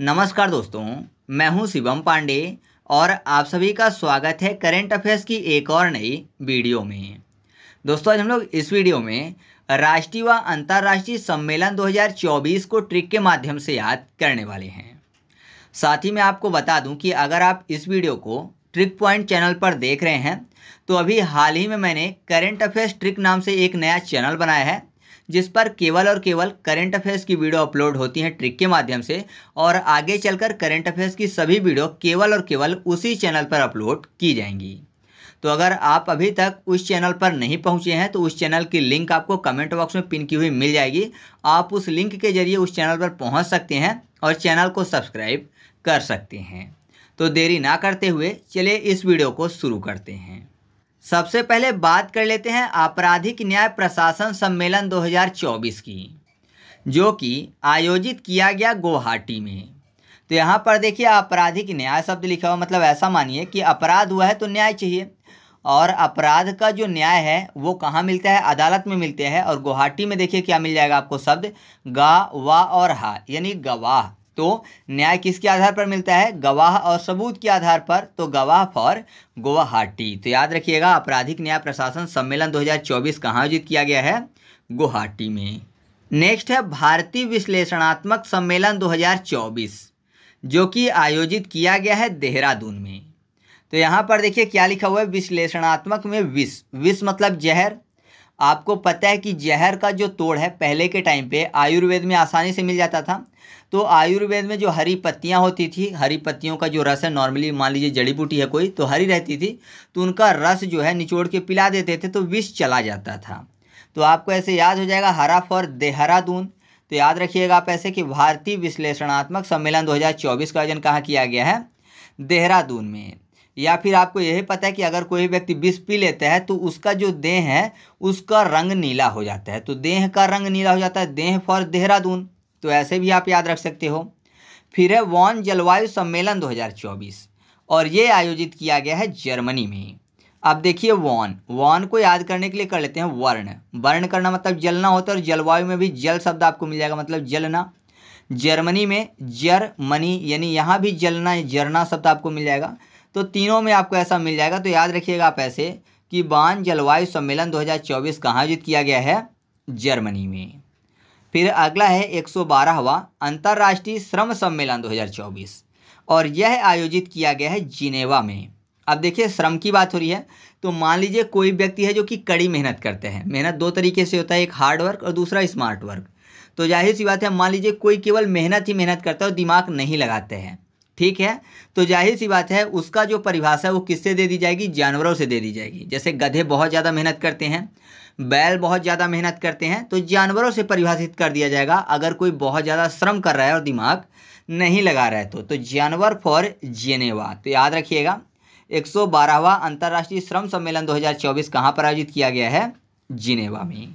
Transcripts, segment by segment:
नमस्कार दोस्तों मैं हूं शिवम पांडे और आप सभी का स्वागत है करेंट अफेयर्स की एक और नई वीडियो में दोस्तों आज हम लोग इस वीडियो में राष्ट्रीय व अंतर्राष्ट्रीय सम्मेलन 2024 को ट्रिक के माध्यम से याद करने वाले हैं साथ ही मैं आपको बता दूं कि अगर आप इस वीडियो को ट्रिक पॉइंट चैनल पर देख रहे हैं तो अभी हाल ही में मैंने करेंट अफेयर्स ट्रिक नाम से एक नया चैनल बनाया है जिस पर केवल और केवल करेंट अफेयर्स की वीडियो अपलोड होती हैं ट्रिक के माध्यम से और आगे चलकर करेंट अफेयर्स की सभी वीडियो केवल और केवल उसी चैनल पर अपलोड की जाएंगी तो अगर आप अभी तक उस चैनल पर नहीं पहुंचे हैं तो उस चैनल की लिंक आपको कमेंट बॉक्स में पिन की हुई मिल जाएगी आप उस लिंक के जरिए उस चैनल पर पहुंच सकते हैं और चैनल को सब्सक्राइब कर सकते हैं तो देरी ना करते हुए चलिए इस वीडियो को शुरू करते हैं सबसे पहले बात कर लेते हैं आपराधिक न्याय प्रशासन सम्मेलन 2024 की जो कि आयोजित किया गया गुवाहाटी में तो यहाँ पर देखिए आपराधिक न्याय शब्द लिखा हुआ मतलब ऐसा मानिए कि अपराध हुआ है तो न्याय चाहिए और अपराध का जो न्याय है वो कहाँ मिलता है अदालत में मिलते हैं और गुवाहाटी में देखिए क्या मिल जाएगा आपको शब्द गा वा और हा यानी गवाह तो न्याय किसके आधार पर मिलता है गवाह और सबूत के आधार पर तो गवाह फॉर गुवाहाटी तो याद रखिएगा आपराधिक न्याय प्रशासन सम्मेलन 2024 कहाँ आयोजित किया गया है गुवाहाटी में नेक्स्ट है भारतीय विश्लेषणात्मक सम्मेलन 2024 जो कि आयोजित किया गया है देहरादून में तो यहाँ पर देखिए क्या लिखा हुआ है विश्लेषणात्मक में विष विष मतलब जहर आपको पता है कि जहर का जो तोड़ है पहले के टाइम पे आयुर्वेद में आसानी से मिल जाता था तो आयुर्वेद में जो हरी पत्तियाँ होती थी हरी पत्तियों का जो रस है नॉर्मली मान लीजिए जड़ी बूटी है कोई तो हरी रहती थी तो उनका रस जो है निचोड़ के पिला देते थे तो विष चला जाता था तो आपको ऐसे याद हो जाएगा हरा फॉर देहरादून तो याद रखिएगा आप ऐसे कि भारतीय विश्लेषणात्मक सम्मेलन 2024 का आयोजन कहाँ किया गया है देहरादून में या फिर आपको यही पता है कि अगर कोई व्यक्ति विष पी लेता है तो उसका जो देह है उसका रंग नीला हो जाता है तो देह का रंग नीला हो जाता है देह फॉर देहरादून तो ऐसे भी आप याद रख सकते हो फिर है वॉन जलवायु सम्मेलन 2024 और ये आयोजित किया गया है जर्मनी में अब देखिए वॉन वॉन को याद करने के लिए कर लेते हैं वर्ण वर्ण करना मतलब जलना होता है और जलवायु में भी जल शब्द आपको मिल जाएगा मतलब जलना जर्मनी में जर्मनी यानी यहाँ भी जलना जरना शब्द आपको मिल जाएगा तो तीनों में आपको ऐसा मिल जाएगा तो याद रखिएगा आप ऐसे कि बान जलवायु सम्मेलन 2024 कहाँ आयोजित किया गया है जर्मनी में फिर अगला है एक सौ बारहवा अंतर्राष्ट्रीय श्रम सम्मेलन 2024 और यह आयोजित किया गया है जिनेवा में अब देखिए श्रम की बात हो रही है तो मान लीजिए कोई व्यक्ति है जो कि कड़ी मेहनत करते हैं मेहनत दो तरीके से होता है एक हार्ड वर्क और दूसरा स्मार्ट वर्क तो जाहिर सी बात है मान लीजिए कोई केवल मेहनत ही मेहनत करता है और दिमाग नहीं लगाते हैं ठीक है तो जाहिर सी बात है उसका जो परिभाषा है वो किससे दे दी जाएगी जानवरों से दे दी जाएगी जैसे गधे बहुत ज़्यादा मेहनत करते हैं बैल बहुत ज़्यादा मेहनत करते हैं तो जानवरों से परिभाषित कर दिया जाएगा अगर कोई बहुत ज़्यादा श्रम कर रहा है और दिमाग नहीं लगा रहा है तो, तो जानवर फॉर जेनेवा तो याद रखिएगा एक सौ बारहवा अंतर्राष्ट्रीय श्रम सम्मेलन 2024 कहाँ पर आयोजित किया गया है जिनेवा में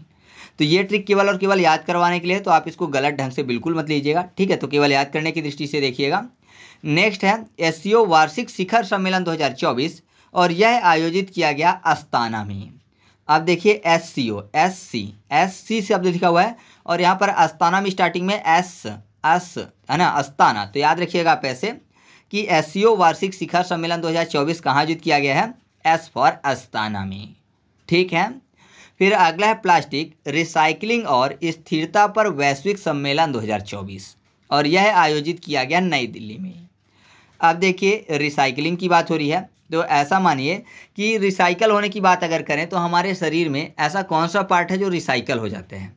तो ये ट्रिक केवल और केवल याद करवाने के लिए तो आप इसको गलत ढंग से बिल्कुल मत लीजिएगा ठीक है तो केवल याद करने की दृष्टि से देखिएगा नेक्स्ट है एस वार्षिक शिखर सम्मेलन 2024 और यह आयोजित किया गया अस्ताना में आप देखिए S C O S C S C शब्द लिखा हुआ है और यहाँ पर अस्ताना में स्टार्टिंग में एस एस है ना अस्ताना तो याद रखिएगा आप ऐसे कि एस सी ओ वार्षिक शिखर सम्मेलन 2024 कहाँ आयोजित किया गया है एस फॉर अस्ताना में ठीक है फिर अगला है प्लास्टिक रिसाइकलिंग और स्थिरता पर वैश्विक सम्मेलन दो और यह आयोजित किया गया नई दिल्ली में अब देखिए रिसाइकलिंग की बात हो रही है तो ऐसा मानिए कि रिसाइकल होने की बात अगर करें तो हमारे शरीर में ऐसा कौन सा पार्ट है जो रिसाइकल हो जाते हैं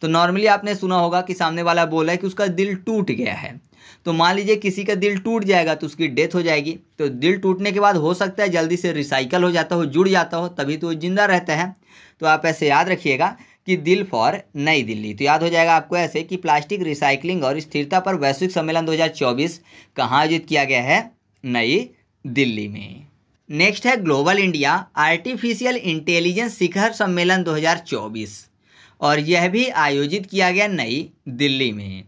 तो नॉर्मली आपने सुना होगा कि सामने वाला बोला है कि उसका दिल टूट गया है तो मान लीजिए किसी का दिल टूट जाएगा तो उसकी डेथ हो जाएगी तो दिल टूटने के बाद हो सकता है जल्दी से रिसाइकल हो जाता हो जुड़ जाता हो तभी तो जिंदा रहता है तो आप ऐसे याद रखिएगा कि दिल फॉर नई दिल्ली तो याद हो जाएगा आपको ऐसे कि प्लास्टिक रिसाइकलिंग और स्थिरता पर वैश्विक सम्मेलन 2024 कहाँ आयोजित किया गया है नई दिल्ली में नेक्स्ट है ग्लोबल इंडिया आर्टिफिशियल इंटेलिजेंस शिखर सम्मेलन 2024 और यह भी आयोजित किया गया नई दिल्ली में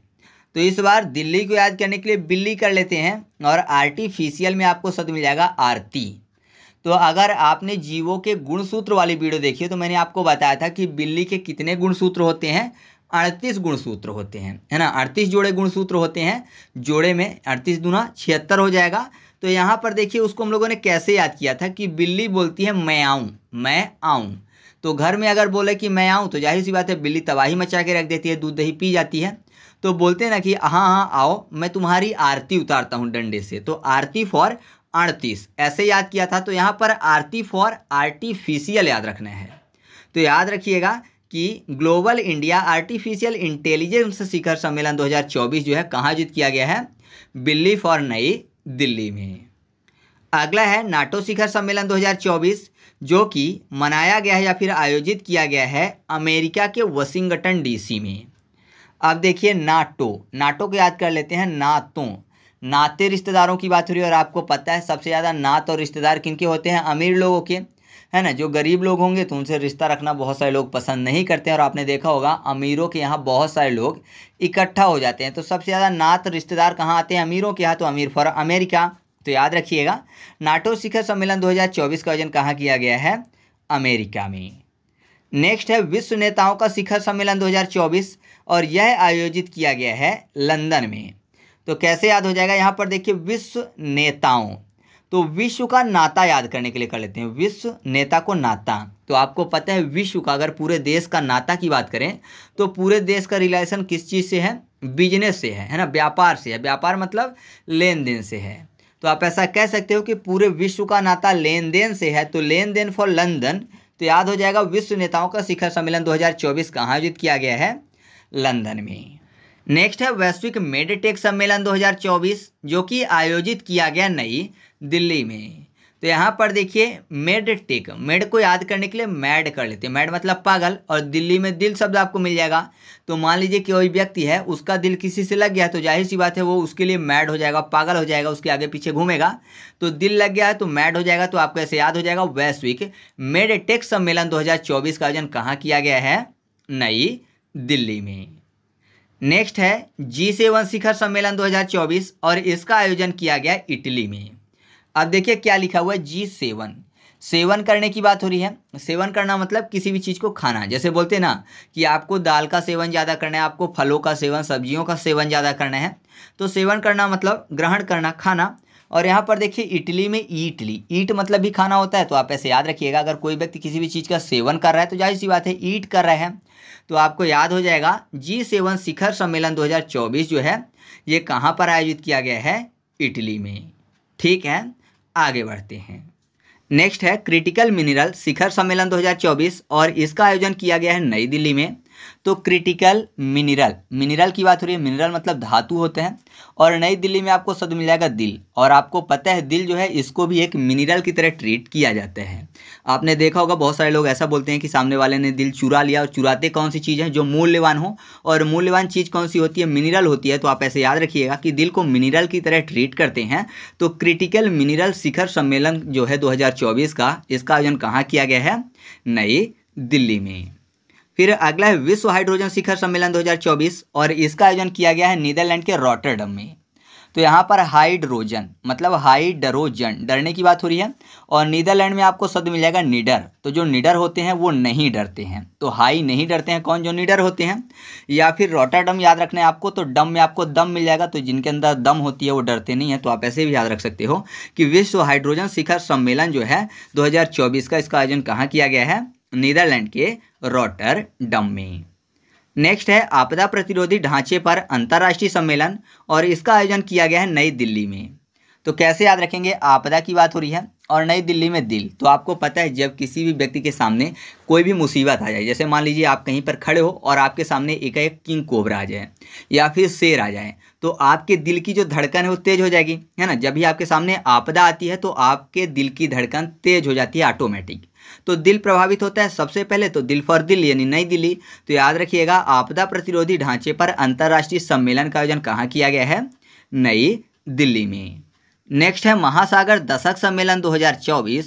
तो इस बार दिल्ली को याद करने के लिए बिल्ली कर लेते हैं और आर्टिफिशियल में आपको शब्द मिल जाएगा आरती तो अगर आपने जीवों के गुणसूत्र वाली वीडियो देखी है तो मैंने आपको बताया था कि बिल्ली के कितने गुणसूत्र होते हैं अड़तीस गुणसूत्र होते हैं है ना अड़तीस जोड़े गुणसूत्र होते हैं जोड़े में अड़तीस दुना छिहत्तर हो जाएगा तो यहाँ पर देखिए उसको हम लोगों ने कैसे याद किया था कि बिल्ली बोलती है मैं आऊँ मैं आऊँ तो घर में अगर बोले कि मैं आऊँ तो जाहिर सी बात है बिल्ली तबाही मचा के रख देती है दूध दही पी जाती है तो बोलते हैं ना कि हाँ हाँ आओ मैं तुम्हारी आरती उतारता हूँ डंडे से तो आरती फॉर अड़तीस ऐसे याद किया था तो यहाँ पर आरती फॉर आर्टिफिशियल याद रखना है तो याद रखिएगा कि ग्लोबल इंडिया आर्टिफिशियल इंटेलिजेंस शिखर सम्मेलन 2024 जो है कहाँ आयोजित किया गया है बिल्ली फॉर नई दिल्ली में अगला है नाटो शिखर सम्मेलन 2024 जो कि मनाया गया है या फिर आयोजित किया गया है अमेरिका के वाशिंगटन डीसी में अब देखिए नाटो नाटो को याद कर लेते हैं नातों नाते रिश्तेदारों की बात हो रही है और आपको पता है सबसे ज़्यादा नात और रिश्तेदार किनके होते हैं अमीर लोगों के है ना जो गरीब लोग होंगे तो उनसे रिश्ता रखना बहुत सारे लोग पसंद नहीं करते हैं और आपने देखा होगा अमीरों के यहाँ बहुत सारे लोग इकट्ठा हो जाते हैं तो सबसे ज़्यादा नात रिश्तेदार कहाँ आते हैं अमीरों के यहाँ तो अमीर फॉर अमेरिका तो याद रखिएगा नाटो शिखर सम्मेलन दो का आयोजन कहाँ किया गया है अमेरिका में नेक्स्ट है विश्व नेताओं का शिखर सम्मेलन 2024 और यह आयोजित किया गया है लंदन में तो कैसे याद हो जाएगा यहाँ पर देखिए विश्व नेताओं तो विश्व का नाता याद करने के लिए कर लेते हैं विश्व नेता को नाता तो आपको पता है विश्व का अगर पूरे देश का नाता की बात करें तो पूरे देश का रिलेशन किस चीज़ से है बिजनेस से है है ना व्यापार से है व्यापार मतलब लेन देन से है तो आप ऐसा कह सकते हो कि पूरे विश्व का नाता लेन देन से है तो लेन देन फॉर लंदन तो याद हो जाएगा विश्व नेताओं का शिखर सम्मेलन दो हज़ार आयोजित किया गया है लंदन में नेक्स्ट है वैश्विक मेडिटेक सम्मेलन 2024 जो कि आयोजित किया गया नई दिल्ली में तो यहाँ पर देखिए मेड टेक मेड को याद करने के लिए मैड कर लेते हैं मैड मतलब पागल और दिल्ली में दिल शब्द आपको मिल जाएगा तो मान लीजिए कि कोई व्यक्ति है उसका दिल किसी से लग गया तो जाहिर सी बात है वो उसके लिए मैड हो जाएगा पागल हो जाएगा उसके आगे पीछे घूमेगा तो दिल लग गया है तो मैड हो जाएगा तो आपको ऐसे याद हो जाएगा वैश्विक मेड टेक सम्मेलन दो का आयोजन कहाँ किया गया है नई दिल्ली में नेक्स्ट है जी सेवन शिखर सम्मेलन दो और इसका आयोजन किया गया इटली में अब देखिए क्या लिखा हुआ है जी सेवन सेवन करने की बात हो रही है सेवन करना मतलब किसी भी चीज़ को खाना जैसे बोलते ना कि आपको दाल का सेवन ज़्यादा करना है आपको फलों का सेवन सब्जियों का सेवन ज़्यादा करना है तो सेवन करना मतलब ग्रहण करना खाना और यहाँ पर देखिए इटली में ईटली ईट मतलब भी खाना होता है तो आप ऐसे याद रखिएगा अगर कोई व्यक्ति किसी भी चीज़ का सेवन कर रहा है तो जाहिर सी बात है ईट कर रहा है तो आपको याद हो जाएगा जी सेवन शिखर सम्मेलन 2024 जो है ये कहाँ पर आयोजित किया गया है इटली में ठीक है आगे बढ़ते हैं नेक्स्ट है क्रिटिकल मिनरल शिखर सम्मेलन 2024 और इसका आयोजन किया गया है नई दिल्ली में तो क्रिटिकल मिनरल मिनरल की बात हो रही है मिनरल मतलब धातु होते हैं और नई दिल्ली में आपको शब्द मिल जाएगा दिल और आपको पता है दिल जो है इसको भी एक मिनरल की तरह ट्रीट किया जाता है आपने देखा होगा बहुत सारे लोग ऐसा बोलते हैं कि सामने वाले ने दिल चुरा लिया और चुराते कौन सी चीज़ है जो मूल्यवान हो और मूल्यवान चीज़ कौन सी होती है मिनरल होती है तो आप ऐसे याद रखिएगा कि दिल को मिनरल की तरह ट्रीट करते हैं तो क्रिटिकल मिनरल शिखर सम्मेलन जो है दो का इसका आयोजन कहाँ किया गया है नई दिल्ली में फिर अगला है विश्व हाइड्रोजन शिखर सम्मेलन 2024 और इसका आयोजन किया गया है नीदरलैंड के रॉटरडम में तो यहाँ पर हाइड्रोजन मतलब हाइड्रोजन डरने की बात हो रही है और नीदरलैंड में आपको शब्द मिल जाएगा निडर तो जो निडर होते हैं वो नहीं डरते हैं तो हाई नहीं डरते हैं कौन जो निडर होते हैं या फिर रोटाडम याद रखना है आपको तो डम में आपको दम मिल जाएगा तो जिनके अंदर दम होती है वो डरते नहीं है तो आप ऐसे भी याद रख सकते हो कि विश्व हाइड्रोजन शिखर सम्मेलन जो है दो का इसका आयोजन कहाँ किया गया है नीदरलैंड के रोटर डम्मी नेक्स्ट है आपदा प्रतिरोधी ढांचे पर अंतर्राष्ट्रीय सम्मेलन और इसका आयोजन किया गया है नई दिल्ली में तो कैसे याद रखेंगे आपदा की बात हो रही है और नई दिल्ली में दिल तो आपको पता है जब किसी भी व्यक्ति के सामने कोई भी मुसीबत आ जाए जैसे मान लीजिए आप कहीं पर खड़े हो और आपके सामने एकाएक किंग कोबरा आ जाए या फिर शेर आ जाए तो आपके दिल की जो धड़कन है वो तेज़ हो जाएगी है ना जब भी आपके सामने आपदा आती है तो आपके दिल की धड़कन तेज़ हो जाती है ऑटोमेटिक तो दिल प्रभावित होता है सबसे पहले तो दिल फॉर दिल यानी नई दिल्ली तो याद रखिएगा आपदा प्रतिरोधी ढांचे पर अंतर्राष्ट्रीय सम्मेलन का आयोजन कहाँ किया गया है नई दिल्ली में नेक्स्ट है महासागर दशक सम्मेलन 2024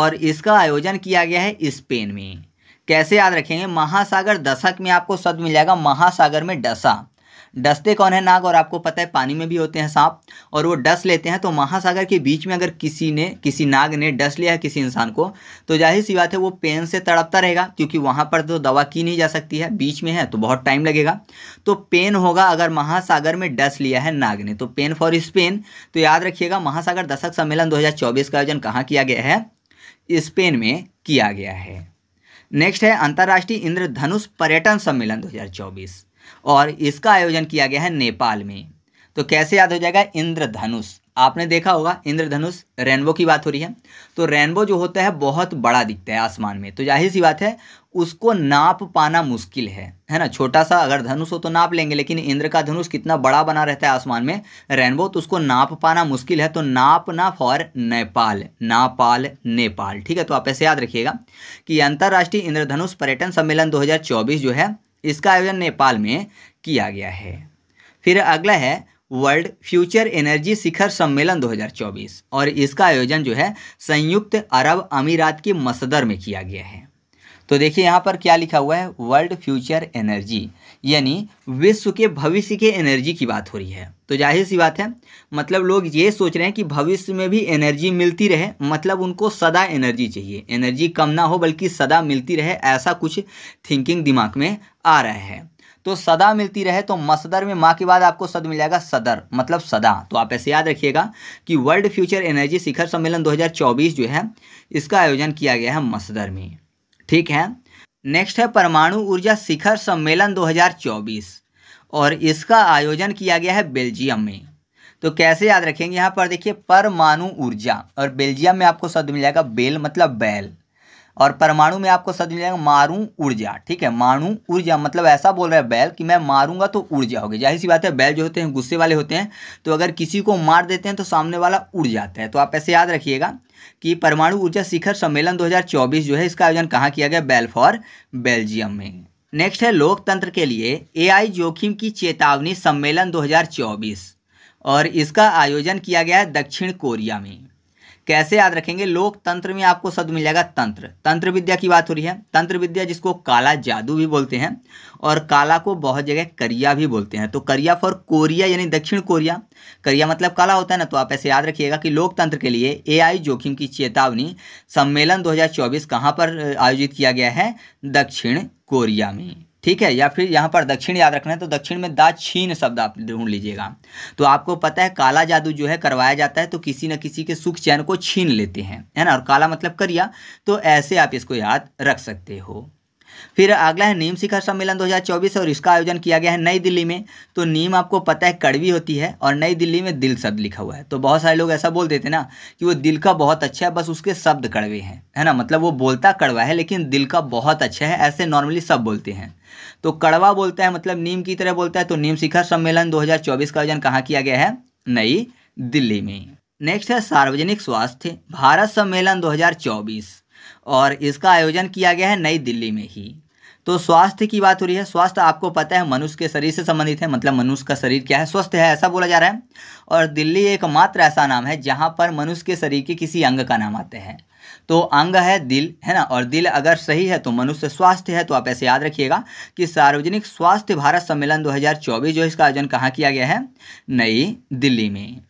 और इसका आयोजन किया गया है स्पेन में कैसे याद रखेंगे महासागर दशक में आपको शब्द मिल जाएगा महासागर में डसा डसते कौन है नाग और आपको पता है पानी में भी होते हैं सांप और वो डस लेते हैं तो महासागर के बीच में अगर किसी ने किसी नाग ने डस लिया है किसी इंसान को तो जाहिर सी बात है वो पेन से तड़पता रहेगा क्योंकि वहाँ पर तो दवा की नहीं जा सकती है बीच में है तो बहुत टाइम लगेगा तो पेन होगा अगर महासागर में डस लिया है नाग ने तो पेन फॉर स्पेन तो याद रखिएगा महासागर दशक सम्मेलन दो का आयोजन कहाँ किया गया है स्पेन में किया गया है नेक्स्ट है अंतर्राष्ट्रीय इंद्रधनुष पर्यटन सम्मेलन 2024 और इसका आयोजन किया गया है नेपाल में तो कैसे याद हो जाएगा इंद्रधनुष आपने देखा होगा इंद्रधनुष रेनबो की बात हो रही है तो रेनबो जो होता है बहुत बड़ा दिखता है आसमान में तो जाहिर सी बात है उसको नाप पाना मुश्किल है है ना छोटा सा अगर धनुष हो तो नाप लेंगे लेकिन इंद्र का धनुष कितना बड़ा बना रहता है आसमान में रेनबो तो उसको नाप पाना मुश्किल है तो नाप ना फॉर नेपाल नापाल नेपाल ठीक है तो आप ऐसे याद रखिएगा कि अंतर्राष्ट्रीय इंद्रधनुष पर्यटन सम्मेलन दो जो है इसका आयोजन नेपाल में किया गया है फिर अगला है वर्ल्ड फ्यूचर एनर्जी शिखर सम्मेलन 2024 और इसका आयोजन जो है संयुक्त अरब अमीरात के मसदर में किया गया है तो देखिए यहाँ पर क्या लिखा हुआ है वर्ल्ड फ्यूचर एनर्जी यानी विश्व के भविष्य के एनर्जी की बात हो रही है तो जाहिर सी बात है मतलब लोग ये सोच रहे हैं कि भविष्य में भी एनर्जी मिलती रहे मतलब उनको सदा एनर्जी चाहिए एनर्जी कम ना हो बल्कि सदा मिलती रहे ऐसा कुछ थिंकिंग दिमाग में आ रहा है तो सदा मिलती रहे तो मसदर में माँ के बाद आपको सद मिल जाएगा सदर मतलब सदा तो आप ऐसे याद रखिएगा कि वर्ल्ड फ्यूचर एनर्जी शिखर सम्मेलन 2024 जो है इसका आयोजन किया गया है मसदर में ठीक है नेक्स्ट है परमाणु ऊर्जा शिखर सम्मेलन और इसका आयोजन किया गया है बेल्जियम में तो कैसे याद रखेंगे यहाँ पर देखिए परमाणु ऊर्जा और बेल्जियम में आपको शब्द मिल जाएगा बेल मतलब बैल और परमाणु में आपको शब्द मिल जाएगा मारू ऊर्जा ठीक है मारू ऊर्जा मतलब ऐसा बोल रहा है बैल कि मैं मारूंगा तो ऊर्जा होगी जाहिर सी बात है बैल जो होते हैं गुस्से वाले होते हैं तो अगर किसी को मार देते हैं तो सामने वाला उड़ जाता है तो आप ऐसे याद रखिएगा कि परमाणु ऊर्जा शिखर सम्मेलन दो जो है इसका आयोजन कहाँ किया गया बैल फॉर बेल्जियम में नेक्स्ट है लोकतंत्र के लिए एआई जोखिम की चेतावनी सम्मेलन 2024 और इसका आयोजन किया गया है दक्षिण कोरिया में कैसे याद रखेंगे लोकतंत्र में आपको शब्द मिल जाएगा तंत्र तंत्र विद्या की बात हो रही है तंत्र विद्या जिसको काला जादू भी बोलते हैं और काला को बहुत जगह करिया भी बोलते हैं तो करिया फॉर कोरिया यानी दक्षिण कोरिया करिया मतलब काला होता है ना तो आप ऐसे याद रखिएगा कि लोकतंत्र के लिए ए जोखिम की चेतावनी सम्मेलन दो हज़ार पर आयोजित किया गया है दक्षिण कोरिया में ठीक है या फिर यहाँ पर दक्षिण याद रखना है तो दक्षिण में दा छीन शब्द आप ढूंढ लीजिएगा तो आपको पता है काला जादू जो है करवाया जाता है तो किसी न किसी के सुख चैन को छीन लेते हैं है ना और काला मतलब करिया तो ऐसे आप इसको याद रख सकते हो फिर अगला है नीम शिखर सम्मेलन 2024 और इसका आयोजन किया गया है नई दिल्ली में तो नीम आपको पता है कड़वी होती है और नई दिल्ली में दिल शब्द लिखा हुआ है तो बहुत सारे लोग ऐसा बोल देते ना कि वो दिल का बहुत अच्छा है बस उसके शब्द कड़वे हैं है ना मतलब वो बोलता कड़वा है लेकिन दिल का बहुत अच्छा है ऐसे नॉर्मली सब बोलते हैं तो कड़वा बोलता है मतलब नीम की तरह बोलता है तो नीम शिखर सम्मेलन दो का आयोजन कहाँ किया गया है नई दिल्ली में नेक्स्ट है सार्वजनिक स्वास्थ्य भारत सम्मेलन 2024 और इसका आयोजन किया गया है नई दिल्ली में ही तो स्वास्थ्य की बात हो रही है स्वास्थ्य आपको पता है मनुष्य के शरीर से संबंधित है मतलब मनुष्य का शरीर क्या है स्वस्थ है ऐसा बोला जा रहा है और दिल्ली एकमात्र ऐसा नाम है जहाँ पर मनुष्य के शरीर के किसी अंग का नाम आते हैं तो अंग है दिल है ना और दिल अगर सही है तो मनुष्य स्वास्थ्य है तो आप ऐसे याद रखिएगा कि सार्वजनिक स्वास्थ्य भारत सम्मेलन 2024 जो इसका आयोजन कहाँ किया गया है नई दिल्ली में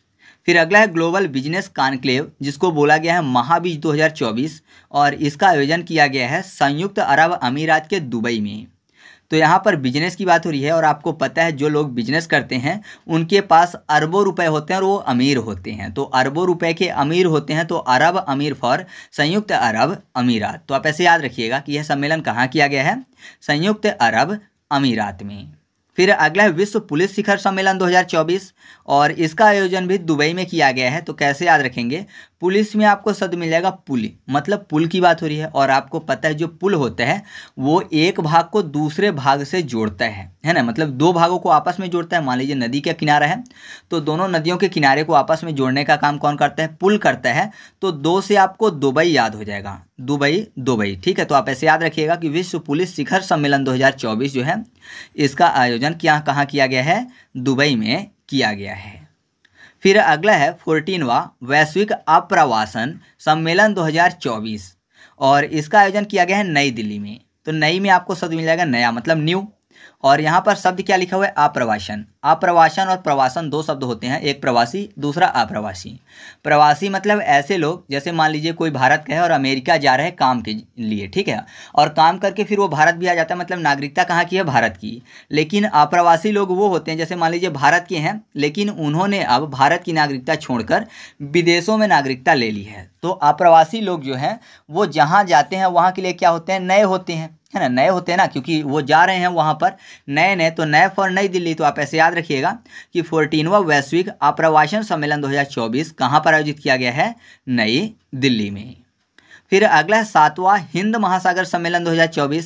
फिर अगला है ग्लोबल बिजनेस कॉन्क्लेव जिसको बोला गया है महाबीज 2024 और इसका आयोजन किया गया है संयुक्त अरब अमीरात के दुबई में तो यहाँ पर बिजनेस की बात हो रही है और आपको पता है जो लोग बिजनेस करते हैं उनके पास अरबों रुपए होते हैं और वो अमीर होते हैं तो अरबों रुपए के अमीर होते हैं तो अरब अमीर फॉर संयुक्त अरब अमीरात तो आप ऐसे याद रखिएगा कि यह सम्मेलन कहाँ किया गया है संयुक्त अरब अमीरात में फिर अगला है विश्व पुलिस शिखर सम्मेलन 2024 और इसका आयोजन भी दुबई में किया गया है तो कैसे याद रखेंगे पुलिस में आपको शब्द मिल जाएगा मतलब पुल की बात हो रही है और आपको पता है जो पुल होता है वो एक भाग को दूसरे भाग से जोड़ता है है ना मतलब दो भागों को आपस में जोड़ता है मान लीजिए नदी का किनारा है तो दोनों नदियों के किनारे को आपस में जोड़ने का काम कौन करता है पुल करता है तो दो से आपको दुबई याद हो जाएगा दुबई दुबई ठीक है तो आप ऐसे याद रखिएगा कि विश्व पुलिस शिखर सम्मेलन 2024 जो है इसका आयोजन क्या कहाँ किया गया है दुबई में किया गया है फिर अगला है फोर्टीनवा वैश्विक अप्रवासन सम्मेलन 2024 और इसका आयोजन किया गया है नई दिल्ली में तो नई में आपको शब्द मिल जाएगा नया मतलब न्यू और यहाँ पर शब्द क्या लिखा हुआ है आप्रवासन आप्रवासन और प्रवासन दो शब्द होते हैं एक प्रवासी दूसरा अप्रवासी प्रवासी मतलब ऐसे लोग जैसे मान लीजिए कोई भारत का है और अमेरिका जा रहा है काम के लिए ठीक है और काम करके फिर वो भारत भी आ जाता है मतलब नागरिकता कहाँ की है भारत की लेकिन अप्रवासी लोग वो होते हैं जैसे मान लीजिए भारत के हैं लेकिन उन्होंने अब भारत की नागरिकता छोड़कर विदेशों में नागरिकता ले ली है तो अप्रवासी लोग जो हैं वो जहाँ जाते हैं वहाँ के लिए क्या होते हैं नए होते हैं है ना नए होते हैं ना क्योंकि वो जा रहे हैं वहाँ पर नए नए तो नए फॉर नई दिल्ली तो आप ऐसे याद रखिएगा कि फोर्टीनवा वैश्विक आप्रवासन सम्मेलन 2024 कहाँ पर आयोजित किया गया है नई दिल्ली में फिर अगला सातवां हिंद महासागर सम्मेलन 2024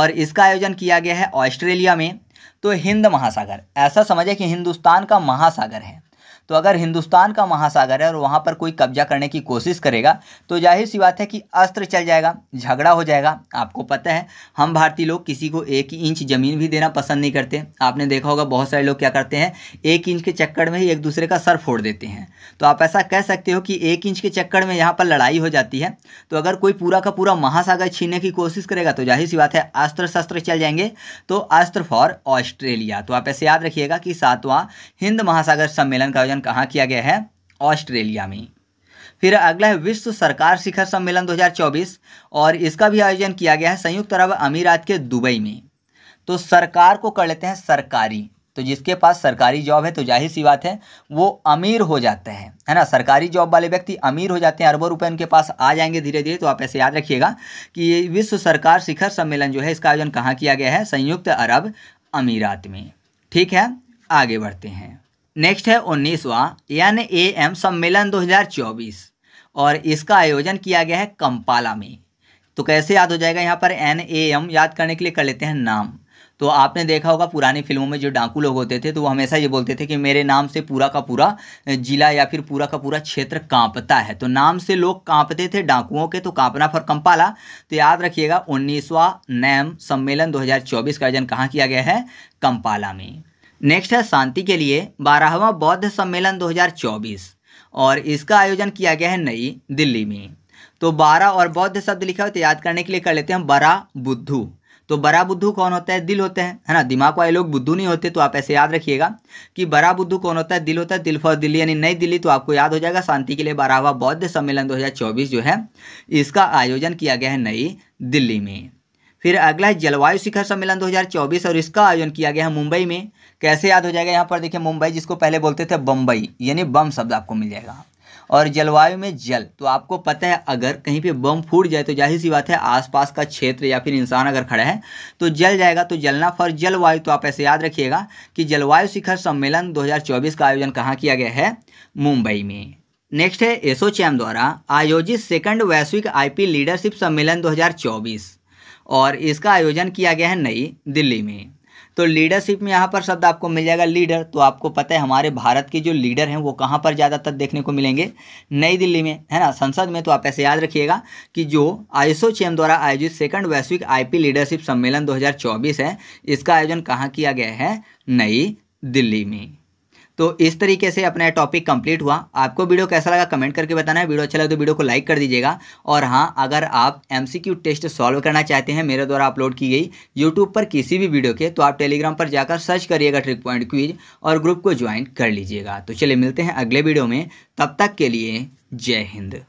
और इसका आयोजन किया गया है ऑस्ट्रेलिया में तो हिंद महासागर ऐसा समझे कि हिंदुस्तान का महासागर है तो अगर हिंदुस्तान का महासागर है और वहाँ पर कोई कब्जा करने की कोशिश करेगा तो जाहिर सी बात है कि अस्त्र चल जाएगा झगड़ा हो जाएगा आपको पता है हम भारतीय लोग किसी को एक इंच ज़मीन भी देना पसंद नहीं करते आपने देखा होगा बहुत सारे लोग क्या करते हैं एक इंच के चक्कर में ही एक दूसरे का सर फोड़ देते हैं तो आप ऐसा कह सकते हो कि एक इंच के चक्कर में यहाँ पर लड़ाई हो जाती है तो अगर कोई पूरा का पूरा महासागर छीनने की कोशिश करेगा तो जाहिर सी बात है अस्त्र शस्त्र चल जाएंगे तो अस्त्र फॉर ऑस्ट्रेलिया तो आप ऐसे याद रखिएगा कि सातवां हिंद महासागर सम्मेलन का आयोजन कहाँ किया गया है ऑस्ट्रेलिया में फिर अगला है विश्व सरकार शिखर सम्मेलन 2024 और इसका भी आयोजन किया गया है संयुक्त अरब अमीरात के दुबई में तो सरकार को कर लेते हैं सरकारी तो जिसके पास सरकारी जॉब है तो जाहिर सी बात है वो अमीर हो जाते हैं है ना सरकारी जॉब वाले व्यक्ति अमीर हो जाते हैं अरबों रुपए उनके पास आ जाएंगे धीरे धीरे तो आप ऐसे याद रखिएगा कि ये विश्व सरकार शिखर सम्मेलन जो है इसका आयोजन कहाँ किया गया है संयुक्त अरब अमीरात में ठीक है आगे बढ़ते हैं नेक्स्ट है उन्नीसवा एन ए एम सम्मेलन 2024 और इसका आयोजन किया गया है कंपाला में तो कैसे याद हो जाएगा यहाँ पर एन ए एम याद करने के लिए कर लेते हैं नाम तो आपने देखा होगा पुरानी फिल्मों में जो डाकू लोग होते थे तो वो हमेशा ये बोलते थे कि मेरे नाम से पूरा का पूरा जिला या फिर पूरा का पूरा क्षेत्र कांपता है तो नाम से लोग कांपते थे डाकुओं के तो कांपना फॉर कंपाला तो याद रखिएगा उन्नीसवा नैम सम्मेलन 2024 का आयोजन कहाँ किया गया है कंपाला में नेक्स्ट है शांति के लिए बारहवा बौद्ध सम्मेलन 2024 और इसका आयोजन किया गया है नई दिल्ली में तो बारह और बौद्ध शब्द लिखा होते याद करने के लिए कर लेते हैं बरा बुद्धू तो बड़ा बुद्धू कौन होता है दिल होते हैं है ना दिमाग वाले लोग बुद्धू नहीं होते तो आप ऐसे याद रखिएगा कि बड़ा बुद्धू कौन होता है दिल होता है दिल फॉर दिल्ली यानी नई दिल्ली तो आपको याद हो जाएगा शांति के लिए बारहवा बौद्ध सम्मेलन दो जो है इसका आयोजन किया गया है नई दिल्ली में फिर अगला है जलवायु शिखर सम्मेलन 2024 और इसका आयोजन किया गया है मुंबई में कैसे याद हो जाएगा यहाँ पर देखिए मुंबई जिसको पहले बोलते थे बम्बई यानी बम शब्द आपको मिल जाएगा और जलवायु में जल तो आपको पता है अगर कहीं पे बम फूट जाए तो जाहिर सी बात है आसपास का क्षेत्र या फिर इंसान अगर खड़ा है तो जल जाएगा तो जलना फॉर जलवायु तो आप ऐसे याद रखिएगा कि जलवायु शिखर सम्मेलन 2024 का आयोजन कहाँ किया गया है मुंबई में नेक्स्ट है एसोचैम द्वारा आयोजित सेकंड वैश्विक आईपी लीडरशिप सम्मेलन 2024 और इसका आयोजन किया गया है नई दिल्ली में तो लीडरशिप में यहाँ पर शब्द आपको मिल जाएगा लीडर तो आपको पता है हमारे भारत के जो लीडर हैं वो कहाँ पर ज़्यादातर देखने को मिलेंगे नई दिल्ली में है ना संसद में तो आप ऐसे याद रखिएगा कि जो आईएसओचीएम द्वारा आयोजित सेकंड वैश्विक आईपी लीडरशिप सम्मेलन 2024 है इसका आयोजन कहाँ किया गया है नई दिल्ली में तो इस तरीके से अपना टॉपिक कंप्लीट हुआ आपको वीडियो कैसा लगा कमेंट करके बताना है वीडियो अच्छा लगे तो वीडियो को लाइक कर दीजिएगा और हाँ अगर आप एम टेस्ट सॉल्व करना चाहते हैं मेरे द्वारा अपलोड की गई यूट्यूब पर किसी भी वीडियो के तो आप टेलीग्राम पर जाकर सर्च करिएगा ट्रिक पॉइंट क्वीज और ग्रुप को ज्वाइन कर लीजिएगा तो चलिए मिलते हैं अगले वीडियो में तब तक के लिए जय हिंद